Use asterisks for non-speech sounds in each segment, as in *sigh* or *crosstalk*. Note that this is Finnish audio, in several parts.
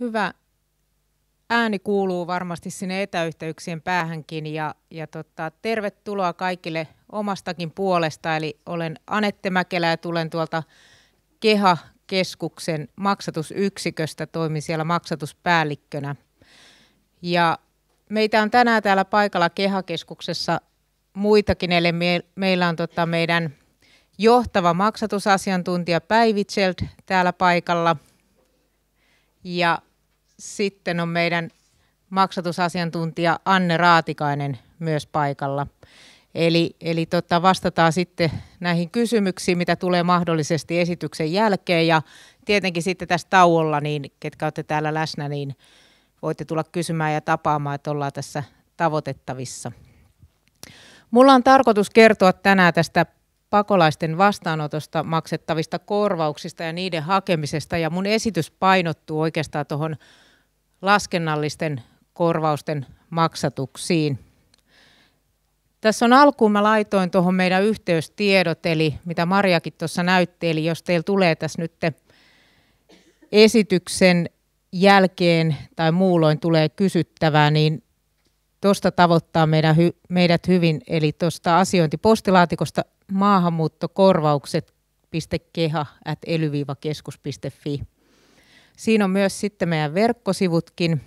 hyvä ääni kuuluu varmasti sinne etäyhteyksien päähänkin ja, ja tota, tervetuloa kaikille omastakin puolesta. Eli olen Anette Mäkelä ja tulen tuolta Keha-keskuksen maksatusyksiköstä, toimin siellä maksatuspäällikkönä. Ja meitä on tänään täällä paikalla Keha-keskuksessa muitakin, eli me, meillä on tota meidän johtava maksatusasiantuntija Päivi täällä paikalla. Ja sitten on meidän maksatusasiantuntija Anne Raatikainen myös paikalla. Eli, eli tota, vastataan sitten näihin kysymyksiin, mitä tulee mahdollisesti esityksen jälkeen. Ja tietenkin sitten tässä tauolla, niin ketkä olette täällä läsnä, niin voitte tulla kysymään ja tapaamaan, että ollaan tässä tavoitettavissa. Mulla on tarkoitus kertoa tänään tästä pakolaisten vastaanotosta maksettavista korvauksista ja niiden hakemisesta. Ja mun esitys painottuu oikeastaan tuohon laskennallisten korvausten maksatuksiin. Tässä on alkuun, mä laitoin tuohon meidän yhteystiedot, eli mitä Marjakin tuossa näytti, eli jos teillä tulee tässä nyt esityksen jälkeen tai muulloin tulee kysyttävää, niin tuosta tavoittaa meidän, meidät hyvin, eli tuosta asiointipostilaatikosta maahanmuuttokorvaukset.keha.ely-keskus.fi. Siinä on myös sitten meidän verkkosivutkin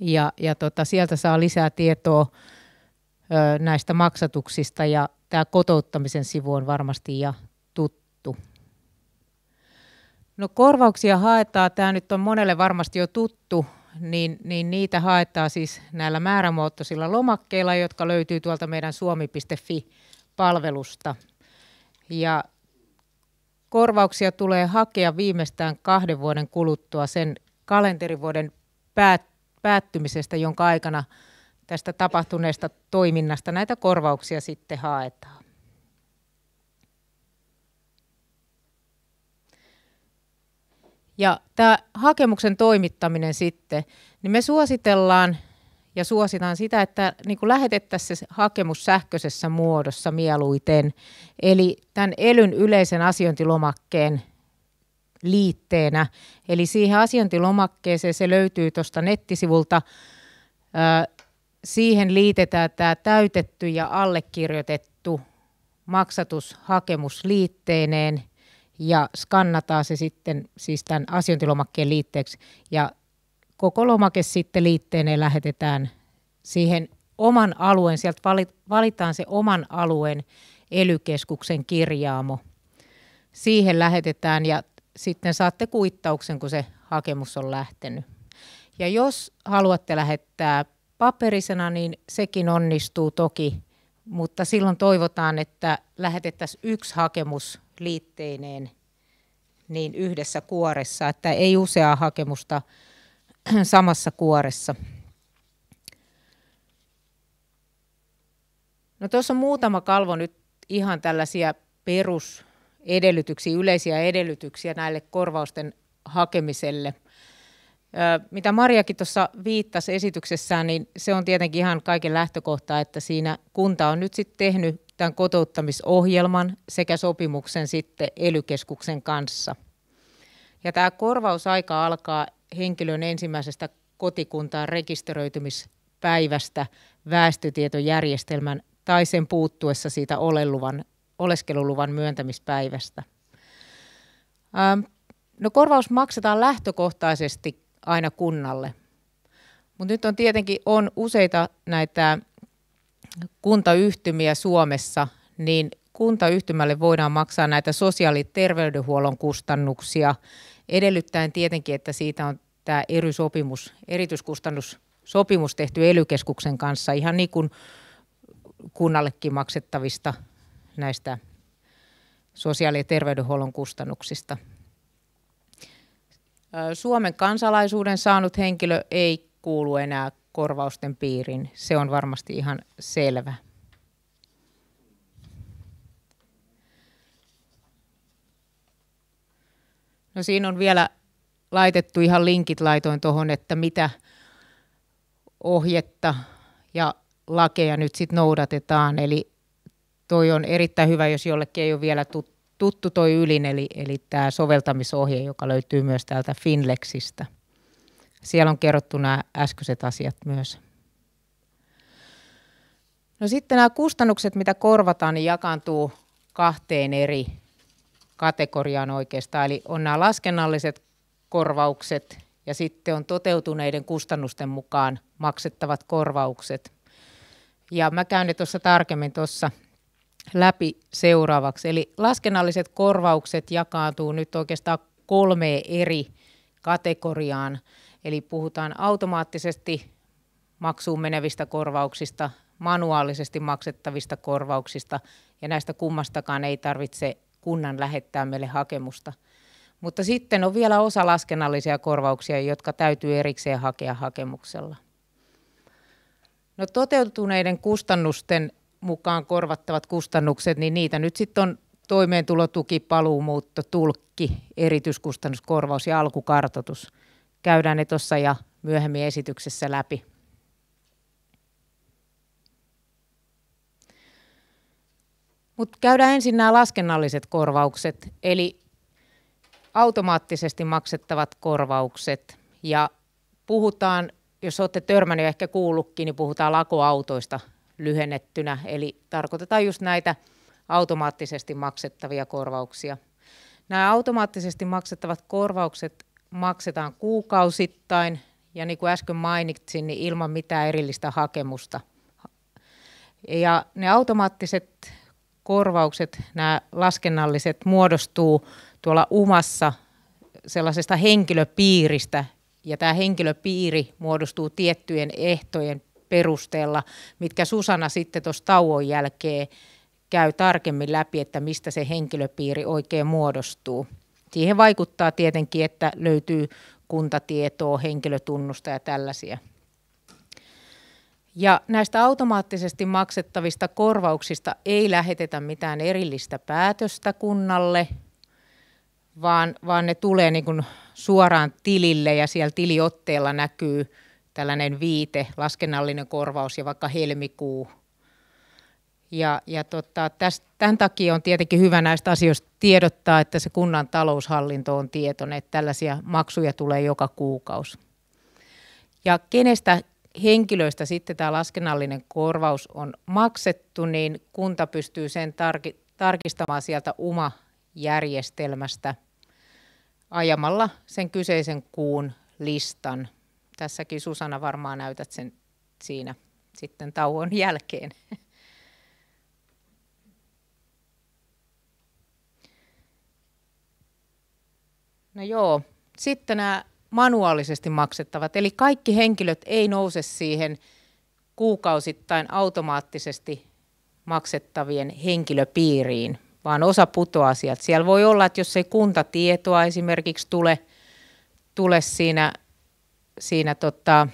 ja, ja tota, sieltä saa lisää tietoa ö, näistä maksatuksista ja tämä kotouttamisen sivu on varmasti ja tuttu. No korvauksia haetaan, tämä nyt on monelle varmasti jo tuttu, niin, niin niitä haetaan siis näillä määrämuotoisilla lomakkeilla, jotka löytyy tuolta meidän suomi.fi-palvelusta. Ja Korvauksia tulee hakea viimeistään kahden vuoden kuluttua sen kalenterivuoden päät- päättymisestä, jonka aikana tästä tapahtuneesta toiminnasta näitä korvauksia sitten haetaan. Ja tämä hakemuksen toimittaminen sitten, niin me suositellaan ja suositaan sitä, että niin kuin lähetettäisiin se hakemus sähköisessä muodossa mieluiten. Eli tämän elyn yleisen asiointilomakkeen liitteenä. Eli siihen asiointilomakkeeseen se löytyy tuosta nettisivulta. Siihen liitetään tämä täytetty ja allekirjoitettu maksatushakemus liitteineen ja skannataan se sitten siis tämän asiointilomakkeen liitteeksi ja koko lomake sitten ja lähetetään siihen oman alueen, sieltä valitaan se oman alueen elykeskuksen kirjaamo. Siihen lähetetään ja sitten saatte kuittauksen, kun se hakemus on lähtenyt. Ja jos haluatte lähettää paperisena, niin sekin onnistuu toki, mutta silloin toivotaan, että lähetettäisiin yksi hakemus liitteineen niin yhdessä kuoressa, että ei useaa hakemusta *clears throat* samassa kuoressa. No tuossa on muutama kalvo nyt ihan tällaisia perusedellytyksiä, yleisiä edellytyksiä näille korvausten hakemiselle. Mitä Mariakin tuossa viittasi esityksessään, niin se on tietenkin ihan kaiken lähtökohta, että siinä kunta on nyt sitten tehnyt tämän kotouttamisohjelman sekä sopimuksen sitten ely kanssa. Ja tämä korvausaika alkaa henkilön ensimmäisestä kotikuntaan rekisteröitymispäivästä väestötietojärjestelmän tai sen puuttuessa siitä oleluvan, oleskeluluvan myöntämispäivästä. Ähm, no korvaus maksetaan lähtökohtaisesti aina kunnalle, mutta nyt on tietenkin on useita näitä kuntayhtymiä Suomessa, niin kuntayhtymälle voidaan maksaa näitä sosiaali- ja terveydenhuollon kustannuksia edellyttäen tietenkin, että siitä on tämä ERY-sopimus, erityiskustannusopimus tehty ely kanssa ihan niin kuin kunnallekin maksettavista näistä sosiaali- ja terveydenhuollon kustannuksista. Suomen kansalaisuuden saanut henkilö ei kuulu enää korvausten piiriin. Se on varmasti ihan selvä. No siinä on vielä laitettu ihan linkit laitoin tuohon, että mitä ohjetta ja lakeja nyt sitten noudatetaan. Eli toi on erittäin hyvä, jos jollekin ei ole vielä tuttu toi ylin, eli, eli tämä soveltamisohje, joka löytyy myös täältä Finlexistä. Siellä on kerrottu nämä äskeiset asiat myös. No sitten nämä kustannukset, mitä korvataan, niin jakaantuu kahteen eri kategoriaan oikeastaan. Eli on nämä laskennalliset korvaukset ja sitten on toteutuneiden kustannusten mukaan maksettavat korvaukset. Ja mä käyn ne tuossa tarkemmin tuossa läpi seuraavaksi. Eli laskennalliset korvaukset jakaantuu nyt oikeastaan kolmeen eri kategoriaan. Eli puhutaan automaattisesti maksuun menevistä korvauksista, manuaalisesti maksettavista korvauksista ja näistä kummastakaan ei tarvitse kunnan lähettää meille hakemusta. Mutta sitten on vielä osa laskennallisia korvauksia, jotka täytyy erikseen hakea hakemuksella. No toteutuneiden kustannusten mukaan korvattavat kustannukset, niin niitä nyt sitten on toimeentulotuki, paluumuutto, tulkki, erityiskustannuskorvaus ja alkukartotus. Käydään ne tuossa ja myöhemmin esityksessä läpi. Mutta käydään ensin nämä laskennalliset korvaukset, eli automaattisesti maksettavat korvaukset. Ja puhutaan, jos olette törmänneet ehkä kuullutkin, niin puhutaan lakoautoista lyhennettynä. Eli tarkoitetaan just näitä automaattisesti maksettavia korvauksia. Nämä automaattisesti maksettavat korvaukset maksetaan kuukausittain ja niin kuin äsken mainitsin, niin ilman mitään erillistä hakemusta. Ja ne automaattiset korvaukset, nämä laskennalliset, muodostuu tuolla umassa sellaisesta henkilöpiiristä, ja tämä henkilöpiiri muodostuu tiettyjen ehtojen perusteella, mitkä Susana sitten tuossa tauon jälkeen käy tarkemmin läpi, että mistä se henkilöpiiri oikein muodostuu. Siihen vaikuttaa tietenkin, että löytyy kuntatietoa, henkilötunnusta ja tällaisia ja näistä automaattisesti maksettavista korvauksista ei lähetetä mitään erillistä päätöstä kunnalle, vaan, vaan ne tulee niin kuin suoraan tilille ja siellä tiliotteella näkyy tällainen viite, laskennallinen korvaus ja vaikka helmikuu. Ja, ja tota, tästä, tämän takia on tietenkin hyvä näistä asioista tiedottaa, että se kunnan taloushallinto on tietoinen, että tällaisia maksuja tulee joka kuukausi. Ja kenestä henkilöistä sitten tämä laskennallinen korvaus on maksettu, niin kunta pystyy sen tarki, tarkistamaan sieltä oma järjestelmästä ajamalla sen kyseisen kuun listan. Tässäkin Susana varmaan näytät sen siinä sitten tauon jälkeen. No joo, sitten nämä manuaalisesti maksettavat. Eli kaikki henkilöt ei nouse siihen kuukausittain automaattisesti maksettavien henkilöpiiriin, vaan osa putoaa sieltä. Siellä voi olla, että jos ei kuntatietoa esimerkiksi tule, tule siinä, siinä tota,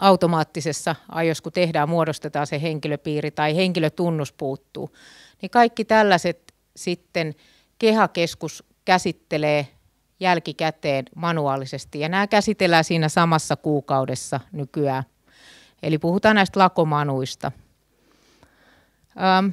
automaattisessa ajossa, kun tehdään, muodostetaan se henkilöpiiri tai henkilötunnus puuttuu, niin kaikki tällaiset sitten kehakeskus käsittelee jälkikäteen manuaalisesti. Ja nämä käsitellään siinä samassa kuukaudessa nykyään. Eli puhutaan näistä lakomanuista. Öm,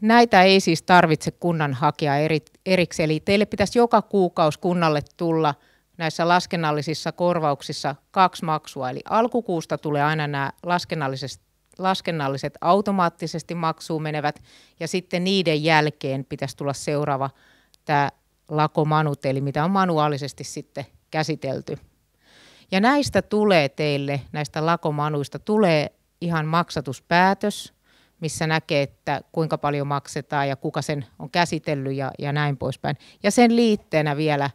näitä ei siis tarvitse kunnan hakea eri, erikseen. Eli teille pitäisi joka kuukausi kunnalle tulla näissä laskennallisissa korvauksissa kaksi maksua. Eli alkukuusta tulee aina nämä laskennalliset, laskennalliset automaattisesti maksuun menevät, ja sitten niiden jälkeen pitäisi tulla seuraava tämä lakomanut, eli mitä on manuaalisesti sitten käsitelty. Ja näistä tulee teille, näistä lakomanuista, tulee ihan maksatuspäätös, missä näkee, että kuinka paljon maksetaan ja kuka sen on käsitellyt ja, ja näin poispäin. Ja sen liitteenä vielä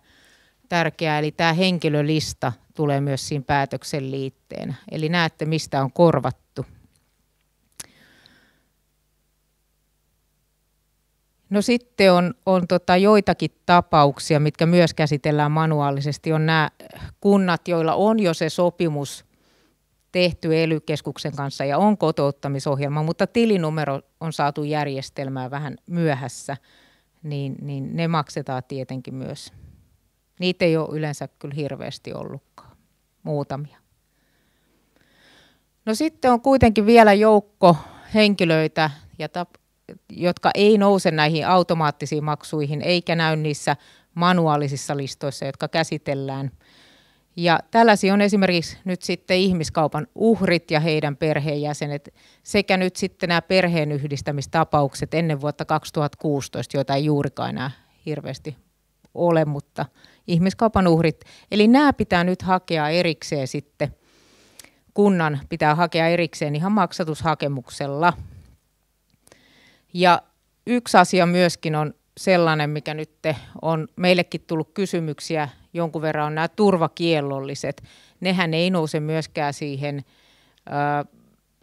tärkeää, eli tämä henkilölista tulee myös siinä päätöksen liitteenä. Eli näette, mistä on korvattu No sitten on, on tota joitakin tapauksia, mitkä myös käsitellään manuaalisesti. On nämä kunnat, joilla on jo se sopimus tehty ely kanssa ja on kotouttamisohjelma, mutta tilinumero on saatu järjestelmään vähän myöhässä, niin, niin ne maksetaan tietenkin myös. Niitä ei ole yleensä kyllä hirveästi ollutkaan, muutamia. No sitten on kuitenkin vielä joukko henkilöitä ja jotka ei nouse näihin automaattisiin maksuihin eikä näy niissä manuaalisissa listoissa, jotka käsitellään. Ja tällaisia on esimerkiksi nyt sitten ihmiskaupan uhrit ja heidän perheenjäsenet sekä nyt sitten nämä perheenyhdistämistapaukset ennen vuotta 2016, joita ei juurikaan enää hirveästi ole, mutta ihmiskaupan uhrit. Eli nämä pitää nyt hakea erikseen sitten, kunnan pitää hakea erikseen ihan maksatushakemuksella. Ja yksi asia myöskin on sellainen, mikä nyt on meillekin tullut kysymyksiä jonkun verran, on nämä turvakiellolliset. Nehän ei nouse myöskään siihen,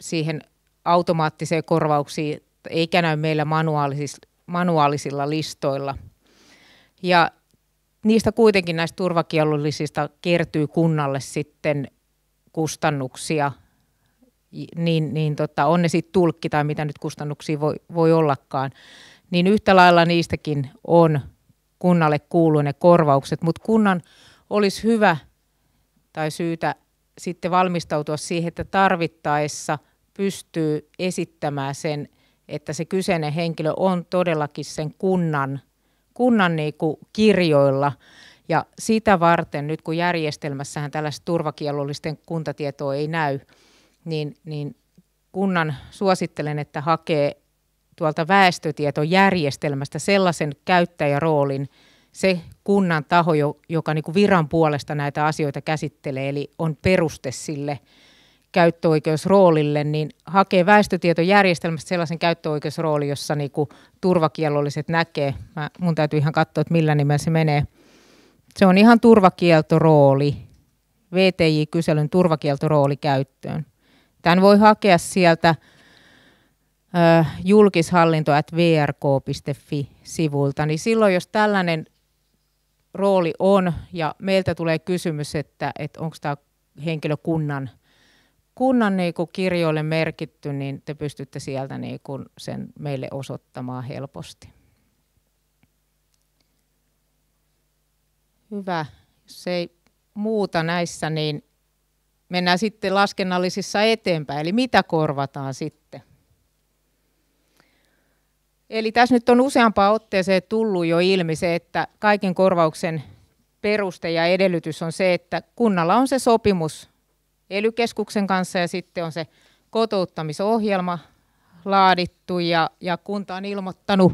siihen automaattiseen korvauksiin, eikä näy meillä manuaalisilla, manuaalisilla listoilla. Ja niistä kuitenkin näistä turvakiellollisista kertyy kunnalle sitten kustannuksia niin, niin tota, on ne sitten tulkki tai mitä nyt kustannuksia voi, voi ollakaan, niin yhtä lailla niistäkin on kunnalle kuuluu ne korvaukset, mutta kunnan olisi hyvä tai syytä sitten valmistautua siihen, että tarvittaessa pystyy esittämään sen, että se kyseinen henkilö on todellakin sen kunnan, kunnan niin kirjoilla. Ja sitä varten nyt kun järjestelmässähän tällaista turvakielollisten kuntatietoa ei näy, niin, niin kunnan suosittelen, että hakee tuolta väestötietojärjestelmästä sellaisen käyttäjäroolin, se kunnan taho, joka niin kuin viran puolesta näitä asioita käsittelee, eli on peruste sille käyttöoikeusroolille, niin hakee väestötietojärjestelmästä sellaisen käyttöoikeusroolin, jossa niin kuin turvakielolliset näkee. Mä, mun täytyy ihan katsoa, että millä nimellä se menee. Se on ihan turvakieltorooli, VTI-kyselyn turvakieltorooli käyttöön. Tämän voi hakea sieltä äh, julkishallinto.vrk.fi-sivulta, niin silloin jos tällainen rooli on ja meiltä tulee kysymys, että, että onko tämä henkilökunnan kunnan niin kirjoille merkitty, niin te pystytte sieltä niin sen meille osoittamaan helposti. Hyvä. Jos ei muuta näissä, niin mennään sitten laskennallisissa eteenpäin, eli mitä korvataan sitten. Eli tässä nyt on useampaan otteeseen tullut jo ilmi se, että kaiken korvauksen peruste ja edellytys on se, että kunnalla on se sopimus ely kanssa ja sitten on se kotouttamisohjelma laadittu ja, ja kunta on ilmoittanut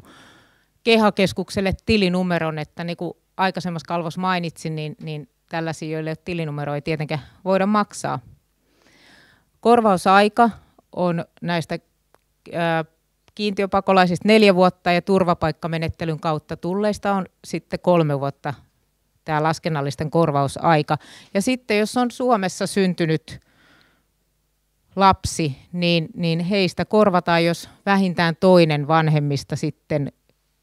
kehakeskukselle tilinumeron, että niin kuin aikaisemmassa kalvossa mainitsin, niin, niin tällaisia, joille tilinumero ei tietenkään voida maksaa. Korvausaika on näistä ää, kiintiöpakolaisista neljä vuotta ja turvapaikkamenettelyn kautta tulleista on sitten kolme vuotta tämä laskennallisten korvausaika. Ja sitten jos on Suomessa syntynyt lapsi, niin, niin heistä korvataan, jos vähintään toinen vanhemmista sitten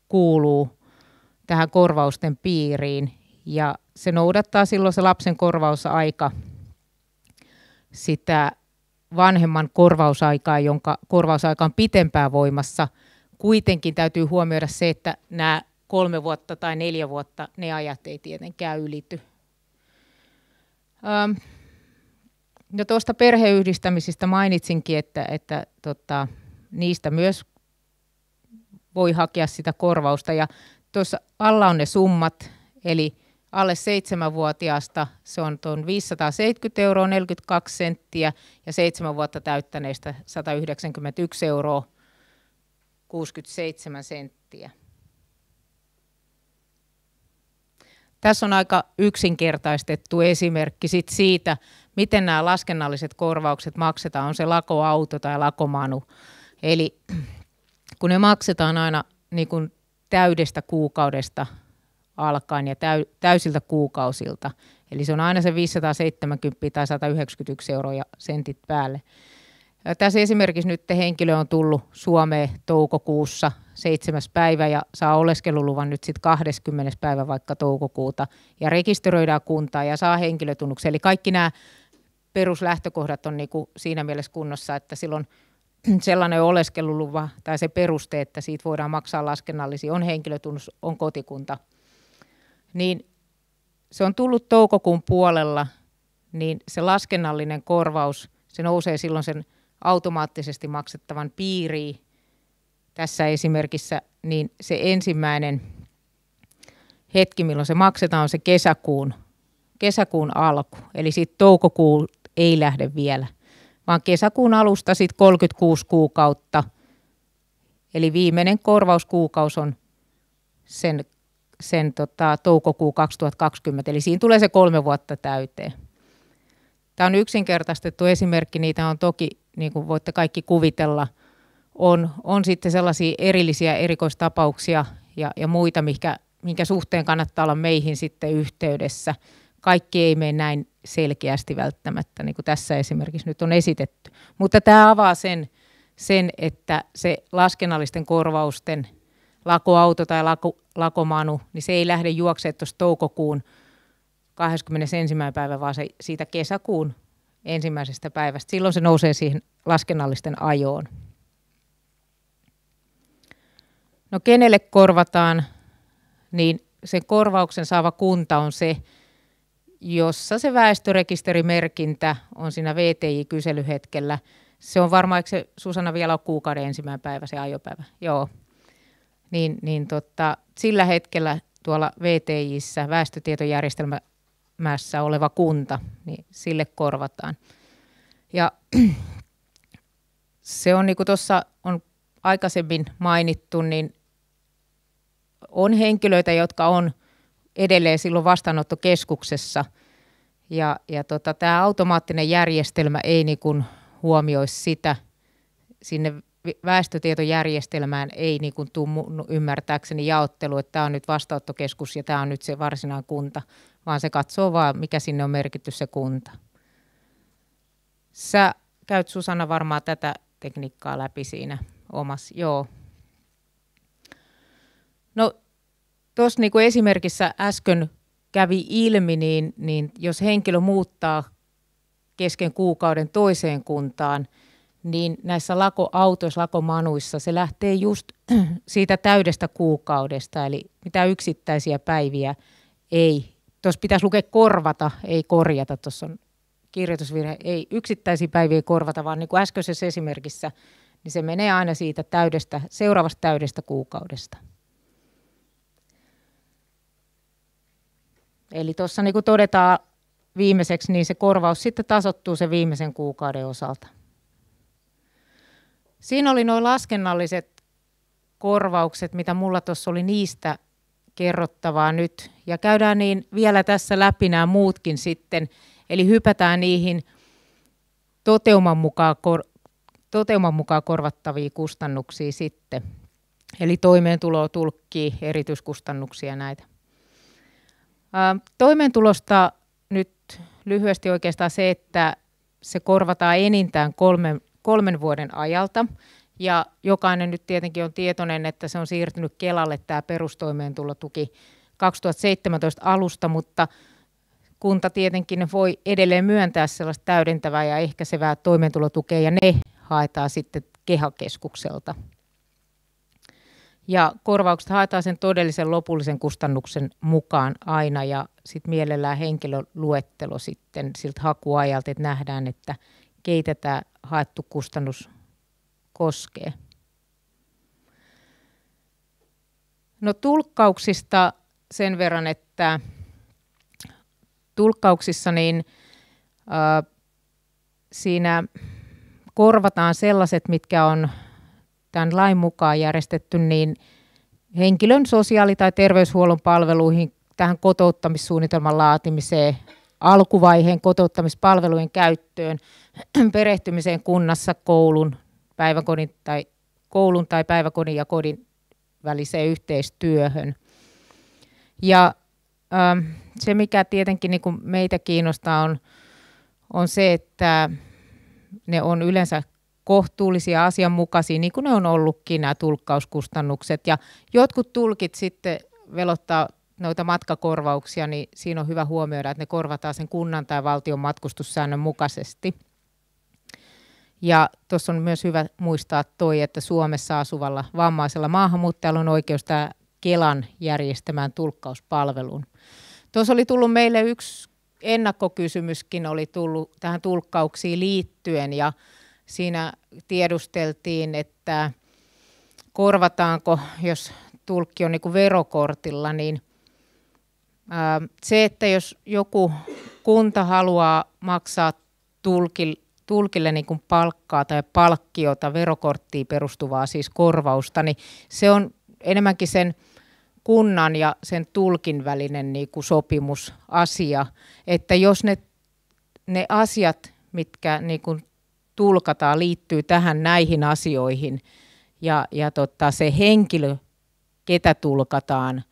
kuuluu tähän korvausten piiriin. Ja se noudattaa silloin se lapsen korvausaika sitä vanhemman korvausaikaa, jonka korvausaika on pitempään voimassa. Kuitenkin täytyy huomioida se, että nämä kolme vuotta tai neljä vuotta, ne ajat ei tietenkään ylity. Ähm, no tuosta perheyhdistämisistä mainitsinkin, että, että tota, niistä myös voi hakea sitä korvausta. Ja tuossa alla on ne summat, eli alle 7-vuotiaasta se on tuon 570 euroa 42 senttiä ja 7 vuotta täyttäneistä 191 euroa 67 senttiä. Tässä on aika yksinkertaistettu esimerkki sit siitä, miten nämä laskennalliset korvaukset maksetaan, on se lakoauto tai lakomanu. Eli kun ne maksetaan aina niin kuin täydestä kuukaudesta alkaen ja täy, täysiltä kuukausilta. Eli se on aina se 570 tai 191 euroa ja sentit päälle. Ja tässä esimerkiksi nyt henkilö on tullut Suomeen toukokuussa 7. päivä ja saa oleskeluluvan nyt sitten 20. päivä vaikka toukokuuta ja rekisteröidään kuntaa ja saa henkilötunnuksen. Eli kaikki nämä peruslähtökohdat on niinku siinä mielessä kunnossa, että silloin *clears throat* sellainen oleskeluluva tai se peruste, että siitä voidaan maksaa laskennallisia, on henkilötunnus, on kotikunta – niin se on tullut toukokuun puolella, niin se laskennallinen korvaus, se nousee silloin sen automaattisesti maksettavan piiriin. Tässä esimerkissä niin se ensimmäinen hetki, milloin se maksetaan, on se kesäkuun, kesäkuun alku. Eli siitä toukokuu ei lähde vielä, vaan kesäkuun alusta sitten 36 kuukautta. Eli viimeinen korvauskuukaus on sen sen tota, toukokuu 2020, eli siinä tulee se kolme vuotta täyteen. Tämä on yksinkertaistettu esimerkki, niitä on toki, niin kuin voitte kaikki kuvitella, on, on sitten sellaisia erillisiä erikoistapauksia ja, ja muita, mikä, minkä suhteen kannattaa olla meihin sitten yhteydessä. Kaikki ei mene näin selkeästi välttämättä, niin kuin tässä esimerkiksi nyt on esitetty. Mutta tämä avaa sen, sen että se laskennallisten korvausten – lakoauto tai lako, lakomanu, niin se ei lähde juoksemaan tuosta toukokuun 21. päivä, vaan se siitä kesäkuun ensimmäisestä päivästä. Silloin se nousee siihen laskennallisten ajoon. No kenelle korvataan, niin sen korvauksen saava kunta on se, jossa se väestörekisterimerkintä on siinä VTI-kyselyhetkellä. Se on varmaan, eikö se Susanna vielä on kuukauden ensimmäinen päivä, se ajopäivä? Joo, niin, niin tota, sillä hetkellä tuolla VTIssä, väestötietojärjestelmässä oleva kunta, niin sille korvataan. Ja *clears throat* se on niin kuin tuossa on aikaisemmin mainittu, niin on henkilöitä, jotka on edelleen silloin vastaanottokeskuksessa. Ja, ja tota, tämä automaattinen järjestelmä ei niin kuin huomioi sitä sinne väestötietojärjestelmään ei niin kuin tuu no, ymmärtääkseni jaottelu, että tämä on nyt vastaanottokeskus ja tämä on nyt se varsinainen kunta, vaan se katsoo vaan, mikä sinne on merkitty se kunta. Sä käyt Susanna varmaan tätä tekniikkaa läpi siinä omassa, joo. No tuossa niin kuin esimerkissä äsken kävi ilmi, niin, niin jos henkilö muuttaa kesken kuukauden toiseen kuntaan – niin näissä lakoautoissa, lakomanuissa se lähtee just *clears throat* siitä täydestä kuukaudesta, eli mitä yksittäisiä päiviä ei. Tuossa pitäisi lukea korvata, ei korjata, tuossa on kirjoitusvirhe, ei yksittäisiä päiviä korvata, vaan niin kuin äskeisessä esimerkissä, niin se menee aina siitä täydestä, seuraavasta täydestä kuukaudesta. Eli tuossa niin kuin todetaan viimeiseksi, niin se korvaus sitten tasottuu se viimeisen kuukauden osalta. Siinä oli nuo laskennalliset korvaukset, mitä mulla tuossa oli niistä kerrottavaa nyt. Ja käydään niin vielä tässä läpi nämä muutkin sitten. Eli hypätään niihin toteuman mukaan, kor- toteuman mukaan korvattavia kustannuksia sitten. Eli toimeentulo tulkki, erityiskustannuksia näitä. Ää, toimeentulosta nyt lyhyesti oikeastaan se, että se korvataan enintään kolmen kolmen vuoden ajalta. Ja jokainen nyt tietenkin on tietoinen, että se on siirtynyt Kelalle tämä perustoimeentulotuki 2017 alusta, mutta kunta tietenkin voi edelleen myöntää sellaista täydentävää ja ehkäisevää toimeentulotukea, ja ne haetaan sitten kehakeskukselta. Ja korvaukset haetaan sen todellisen lopullisen kustannuksen mukaan aina, ja sitten mielellään henkilöluettelo sitten siltä hakuajalta, että nähdään, että – keitä tämä haettu kustannus koskee. No tulkkauksista sen verran, että tulkkauksissa niin äh, siinä korvataan sellaiset, mitkä on tämän lain mukaan järjestetty niin henkilön sosiaali- tai terveyshuollon palveluihin, tähän kotouttamissuunnitelman laatimiseen, alkuvaiheen kotouttamispalvelujen käyttöön, *clears throat* perehtymiseen kunnassa koulun, päiväkodin tai koulun tai päiväkodin ja kodin väliseen yhteistyöhön. Ja ähm, se, mikä tietenkin niin kuin meitä kiinnostaa, on, on se, että ne on yleensä kohtuullisia asianmukaisia, niin kuin ne on ollutkin nämä tulkkauskustannukset. Ja jotkut tulkit sitten velottaa noita matkakorvauksia, niin siinä on hyvä huomioida, että ne korvataan sen kunnan tai valtion matkustussäännön mukaisesti – ja tuossa on myös hyvä muistaa toi, että Suomessa asuvalla vammaisella maahanmuuttajalla on oikeus tämä Kelan järjestämään tulkkauspalveluun. Tuossa oli tullut meille yksi ennakkokysymyskin oli tullut tähän tulkkauksiin liittyen ja siinä tiedusteltiin, että korvataanko, jos tulkki on niin verokortilla, niin se, että jos joku kunta haluaa maksaa tulkille tulkille niin kuin palkkaa tai palkkiota, verokorttiin perustuvaa siis korvausta, niin se on enemmänkin sen kunnan ja sen tulkin välinen niin kuin sopimusasia, että jos ne, ne asiat, mitkä niin kuin tulkataan, liittyy tähän näihin asioihin ja, ja tota, se henkilö, ketä tulkataan,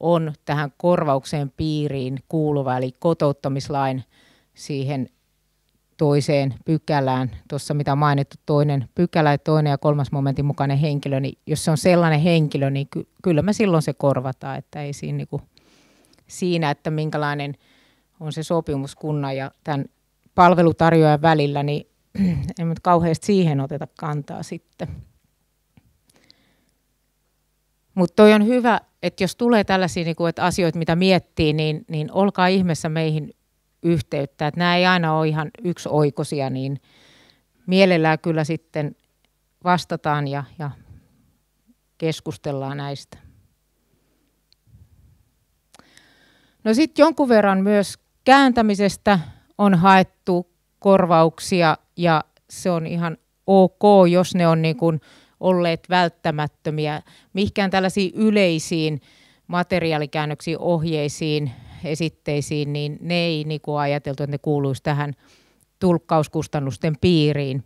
on tähän korvauksen piiriin kuuluva, eli kotouttamislain siihen toiseen pykälään, tuossa mitä mainittu toinen pykälä ja toinen ja kolmas momentin mukainen henkilö, niin jos se on sellainen henkilö, niin ky- kyllä me silloin se korvataan, että ei siinä, niin kuin, siinä, että minkälainen on se sopimus kunnan ja tämän palvelutarjoajan välillä, niin *clears throat* en nyt kauheasti siihen oteta kantaa sitten. Mutta toi on hyvä, että jos tulee tällaisia niin kuin, että asioita, mitä miettii, niin, niin olkaa ihmeessä meihin yhteyttä. Että nämä ei aina ole ihan oikosia, niin mielellään kyllä sitten vastataan ja, ja keskustellaan näistä. No sitten jonkun verran myös kääntämisestä on haettu korvauksia ja se on ihan ok, jos ne on niin kuin olleet välttämättömiä. Mihkään tällaisiin yleisiin materiaalikäännöksiin, ohjeisiin esitteisiin, niin ne ei niin kuin ajateltu, että ne kuuluisi tähän tulkkauskustannusten piiriin.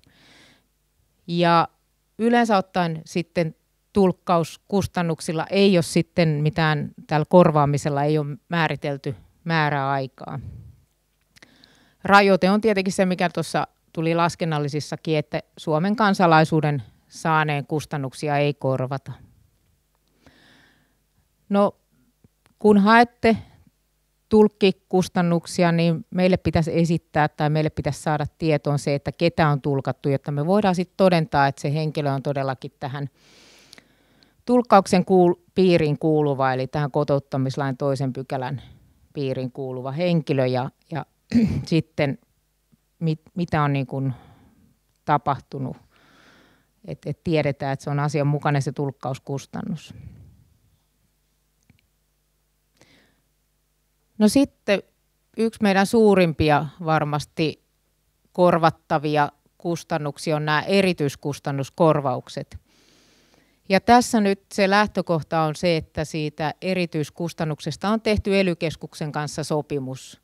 Ja yleensä ottaen sitten tulkkauskustannuksilla ei ole sitten mitään, tällä korvaamisella ei ole määritelty määräaikaa. Rajoite on tietenkin se, mikä tuossa tuli laskennallisissakin, että Suomen kansalaisuuden saaneen kustannuksia ei korvata. No, kun haette tulkkikustannuksia, niin meille pitäisi esittää tai meille pitäisi saada tietoon se, että ketä on tulkattu, jotta me voidaan sitten todentaa, että se henkilö on todellakin tähän tulkkauksen kuul- piiriin kuuluva, eli tähän kotouttamislain toisen pykälän piiriin kuuluva henkilö ja, ja *clears throat* sitten mit, mitä on niin kuin tapahtunut, että et tiedetään, että se on asianmukainen se tulkkauskustannus. No sitten yksi meidän suurimpia varmasti korvattavia kustannuksia on nämä erityiskustannuskorvaukset. Ja tässä nyt se lähtökohta on se, että siitä erityiskustannuksesta on tehty ely kanssa sopimus.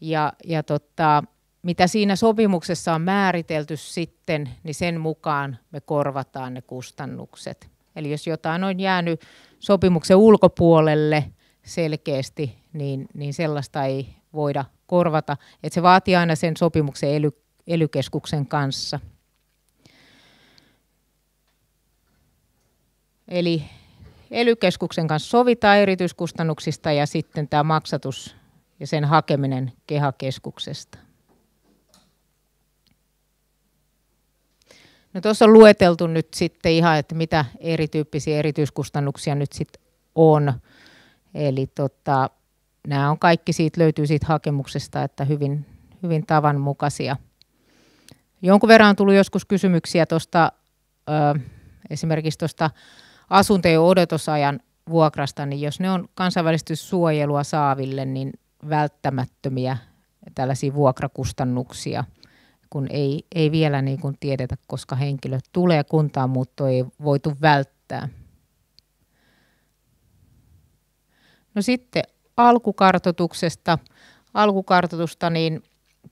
Ja, ja tota, mitä siinä sopimuksessa on määritelty sitten, niin sen mukaan me korvataan ne kustannukset. Eli jos jotain on jäänyt sopimuksen ulkopuolelle – selkeästi, niin, niin sellaista ei voida korvata. Et se vaatii aina sen sopimuksen ely, ely kanssa. Eli ely kanssa sovitaan erityiskustannuksista ja sitten tämä maksatus ja sen hakeminen kehakeskuksesta. No tuossa on lueteltu nyt sitten ihan, että mitä erityyppisiä erityiskustannuksia nyt sitten on. Eli tota, nämä on kaikki siitä, löytyy siitä hakemuksesta, että hyvin, hyvin tavanmukaisia. Jonkun verran on tullut joskus kysymyksiä tuosta esimerkiksi tuosta asuntojen odotusajan vuokrasta, niin jos ne on kansainvälisesti suojelua saaville, niin välttämättömiä tällaisia vuokrakustannuksia, kun ei, ei vielä niin kuin tiedetä, koska henkilö tulee kuntaan, mutta ei voitu välttää. No sitten alkukartotuksesta. Alkukartotusta niin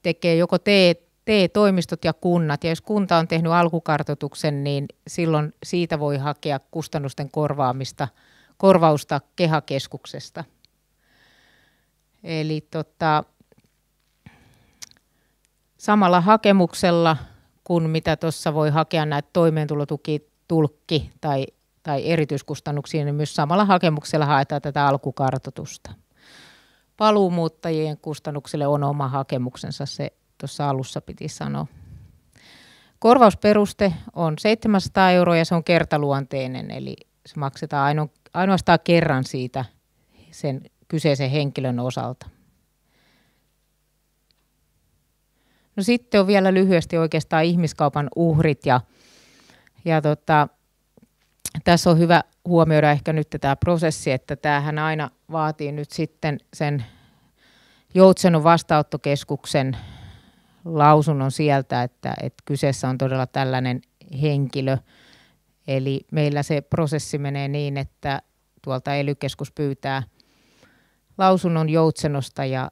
tekee joko te, TE-toimistot ja kunnat. Ja jos kunta on tehnyt alkukartotuksen, niin silloin siitä voi hakea kustannusten korvaamista, korvausta kehakeskuksesta. Eli tota, samalla hakemuksella kuin mitä tuossa voi hakea näitä toimeentulotukitulkki tai tai erityiskustannuksiin, niin myös samalla hakemuksella haetaan tätä alkukartoitusta. Paluumuuttajien kustannuksille on oma hakemuksensa, se tuossa alussa piti sanoa. Korvausperuste on 700 euroa ja se on kertaluonteinen, eli se maksetaan aino, ainoastaan kerran siitä sen kyseisen henkilön osalta. No sitten on vielä lyhyesti oikeastaan ihmiskaupan uhrit ja, ja tota, tässä on hyvä huomioida ehkä nyt tämä prosessi, että tämähän aina vaatii nyt sitten sen Joutsenon vastaanottokeskuksen lausunnon sieltä, että, että kyseessä on todella tällainen henkilö. Eli meillä se prosessi menee niin, että tuolta ely pyytää lausunnon Joutsenosta ja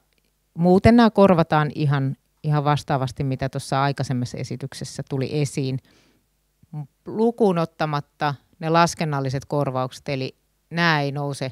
muuten nämä korvataan ihan, ihan vastaavasti, mitä tuossa aikaisemmassa esityksessä tuli esiin. Lukuun ottamatta ne laskennalliset korvaukset, eli nämä ei nouse